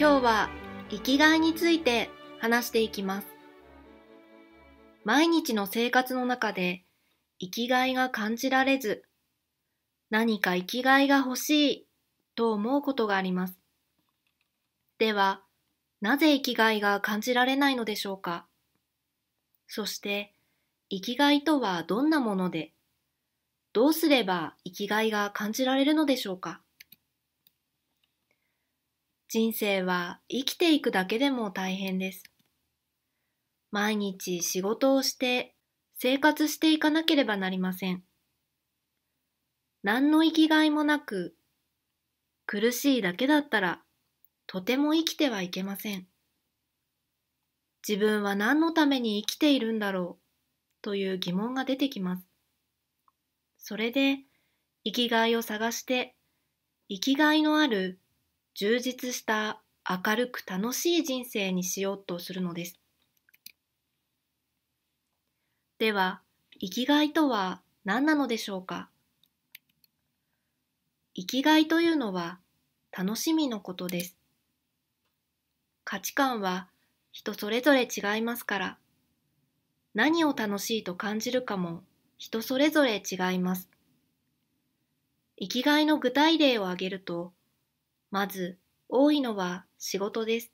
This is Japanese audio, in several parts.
今日は生きがいについて話していきます。毎日の生活の中で生きがいが感じられず、何か生きがいが欲しいと思うことがあります。では、なぜ生きがいが感じられないのでしょうかそして、生きがいとはどんなもので、どうすれば生きがいが感じられるのでしょうか人生は生きていくだけでも大変です。毎日仕事をして生活していかなければなりません。何の生きがいもなく苦しいだけだったらとても生きてはいけません。自分は何のために生きているんだろうという疑問が出てきます。それで生きがいを探して生きがいのある充実した明るく楽しい人生にしようとするのです。では、生きがいとは何なのでしょうか生きがいというのは楽しみのことです。価値観は人それぞれ違いますから、何を楽しいと感じるかも人それぞれ違います。生きがいの具体例を挙げると、まず多いのは仕事です。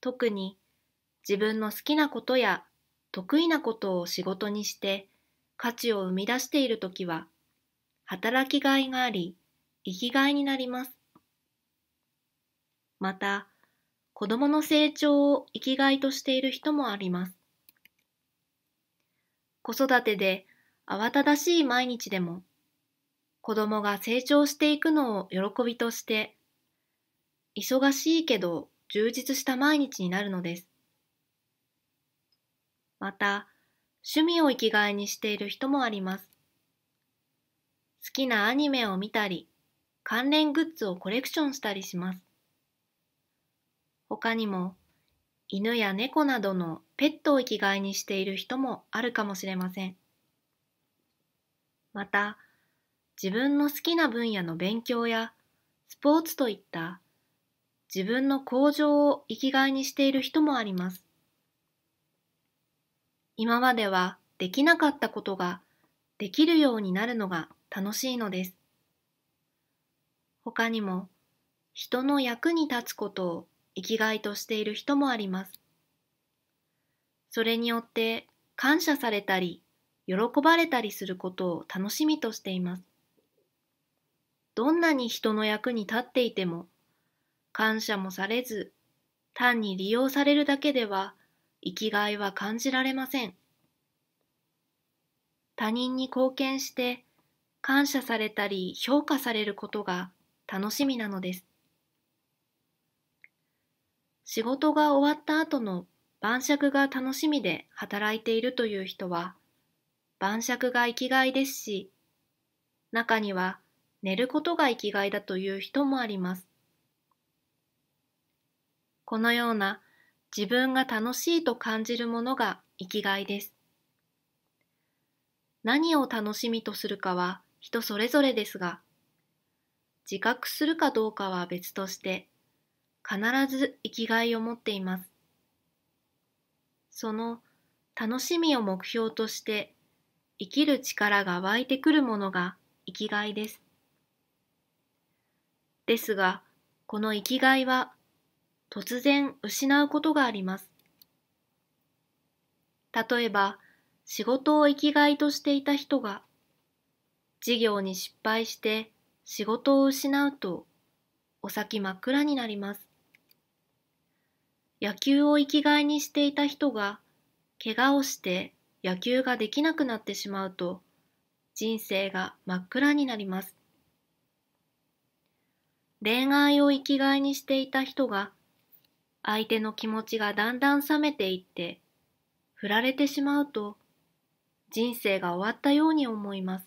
特に自分の好きなことや得意なことを仕事にして価値を生み出しているときは働きがいがあり生きがいになります。また子供の成長を生きがいとしている人もあります。子育てで慌ただしい毎日でも子供が成長していくのを喜びとして、忙しいけど充実した毎日になるのです。また、趣味を生きがいにしている人もあります。好きなアニメを見たり、関連グッズをコレクションしたりします。他にも、犬や猫などのペットを生きがいにしている人もあるかもしれません。また、自分の好きな分野の勉強やスポーツといった自分の向上を生きがいにしている人もあります。今まではできなかったことができるようになるのが楽しいのです。他にも人の役に立つことを生きがいとしている人もあります。それによって感謝されたり喜ばれたりすることを楽しみとしています。どんなに人の役に立っていても、感謝もされず、単に利用されるだけでは、生きがいは感じられません。他人に貢献して、感謝されたり評価されることが楽しみなのです。仕事が終わった後の晩酌が楽しみで働いているという人は、晩酌が生きがいですし、中には寝ることが生きがいだという人もあります。このような自分が楽しいと感じるものが生きがいです。何を楽しみとするかは人それぞれですが、自覚するかどうかは別として、必ず生きがいを持っています。その楽しみを目標として生きる力が湧いてくるものが生きがいです。ですが、この生きがいは突然失うことがあります。例えば、仕事を生きがいとしていた人が、事業に失敗して仕事を失うと、お先真っ暗になります。野球を生きがいにしていた人が、怪我をして野球ができなくなってしまうと、人生が真っ暗になります。恋愛を生きがいにしていた人が相手の気持ちがだんだん冷めていって振られてしまうと人生が終わったように思います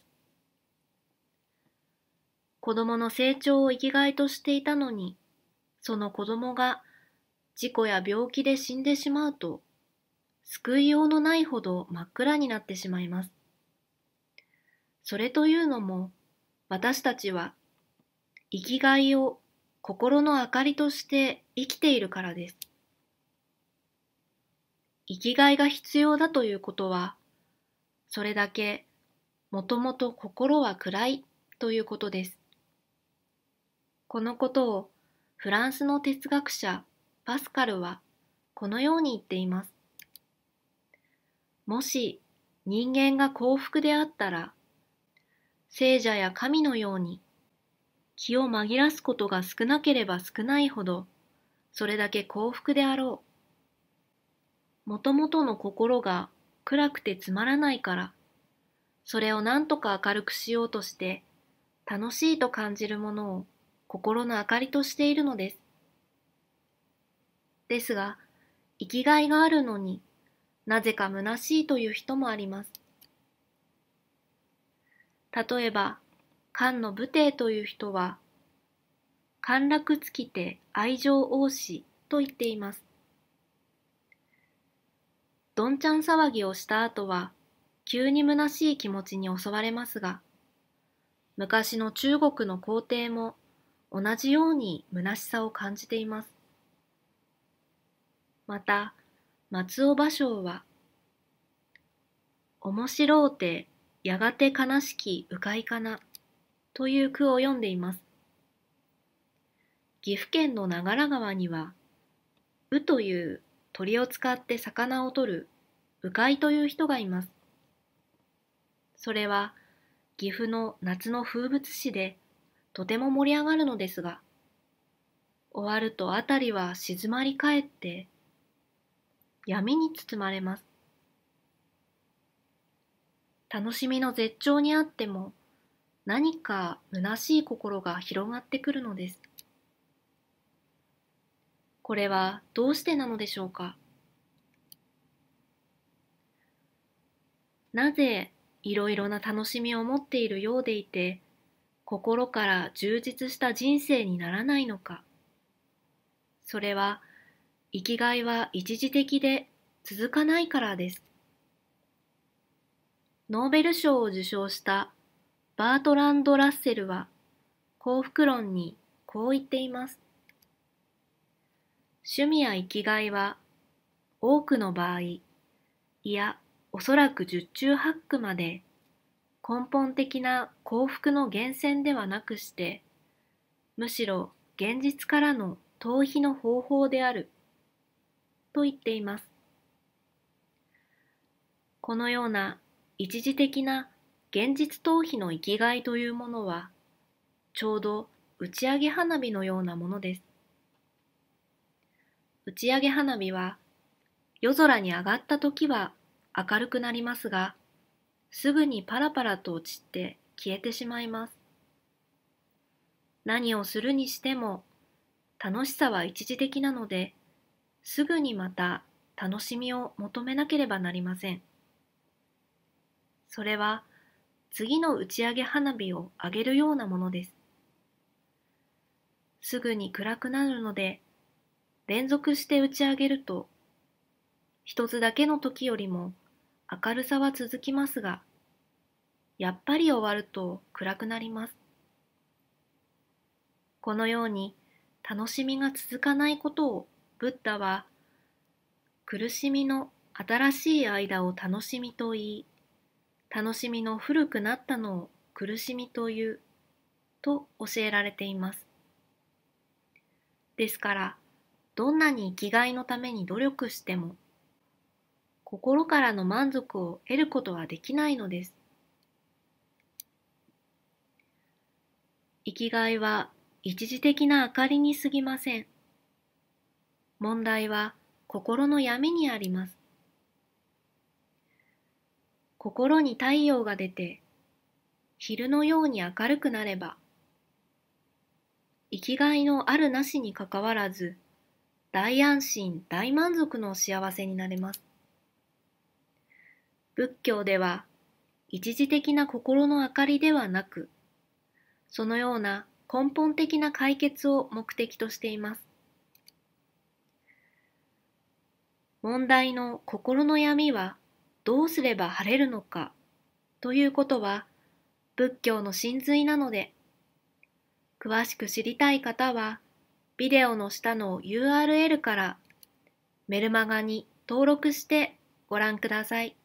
子供の成長を生きがいとしていたのにその子供が事故や病気で死んでしまうと救いようのないほど真っ暗になってしまいますそれというのも私たちは生きがいを心の明かりとして生きているからです。生きがいが必要だということは、それだけもともと心は暗いということです。このことをフランスの哲学者パスカルはこのように言っています。もし人間が幸福であったら、聖者や神のように気を紛らすことが少なければ少ないほど、それだけ幸福であろう。もともとの心が暗くてつまらないから、それを何とか明るくしようとして、楽しいと感じるものを心の明かりとしているのです。ですが、生きがいがあるのになぜか虚しいという人もあります。例えば、漢の武帝という人は、陥落尽きて愛情多しと言っています。どんちゃん騒ぎをした後は、急に虚しい気持ちに襲われますが、昔の中国の皇帝も同じように虚しさを感じています。また、松尾芭蕉は、面白うてやがて悲しき迂回かな。という句を読んでいます。岐阜県の長良川には、うという鳥を使って魚を捕る鵜飼という人がいます。それは岐阜の夏の風物詩でとても盛り上がるのですが、終わると辺りは静まり返って闇に包まれます。楽しみの絶頂にあっても何か虚しい心が広がってくるのです。これはどうしてなのでしょうかなぜいろいろな楽しみを持っているようでいて心から充実した人生にならないのかそれは生きがいは一時的で続かないからですノーベル賞を受賞したバートランド・ラッセルは幸福論にこう言っています。趣味や生きがいは多くの場合、いやおそらく十中八九まで根本的な幸福の源泉ではなくして、むしろ現実からの逃避の方法であると言っています。このような一時的な現実逃避の生きがいというものは、ちょうど打ち上げ花火のようなものです。打ち上げ花火は、夜空に上がった時は明るくなりますが、すぐにパラパラと落ちて消えてしまいます。何をするにしても、楽しさは一時的なので、すぐにまた楽しみを求めなければなりません。それは次の打ち上げ花火を上げるようなものです。すぐに暗くなるので、連続して打ち上げると、一つだけの時よりも明るさは続きますが、やっぱり終わると暗くなります。このように楽しみが続かないことをブッダは苦しみの新しい間を楽しみと言い、楽しみの古くなったのを苦しみというと教えられています。ですから、どんなに生きがいのために努力しても、心からの満足を得ることはできないのです。生きがいは一時的な明かりにすぎません。問題は心の闇にあります。心に太陽が出て昼のように明るくなれば生きがいのあるなしにかかわらず大安心大満足の幸せになれます仏教では一時的な心の明かりではなくそのような根本的な解決を目的としています問題の心の闇はどうすれば晴れるのかということは仏教の真髄なので詳しく知りたい方はビデオの下の URL からメルマガに登録してご覧ください。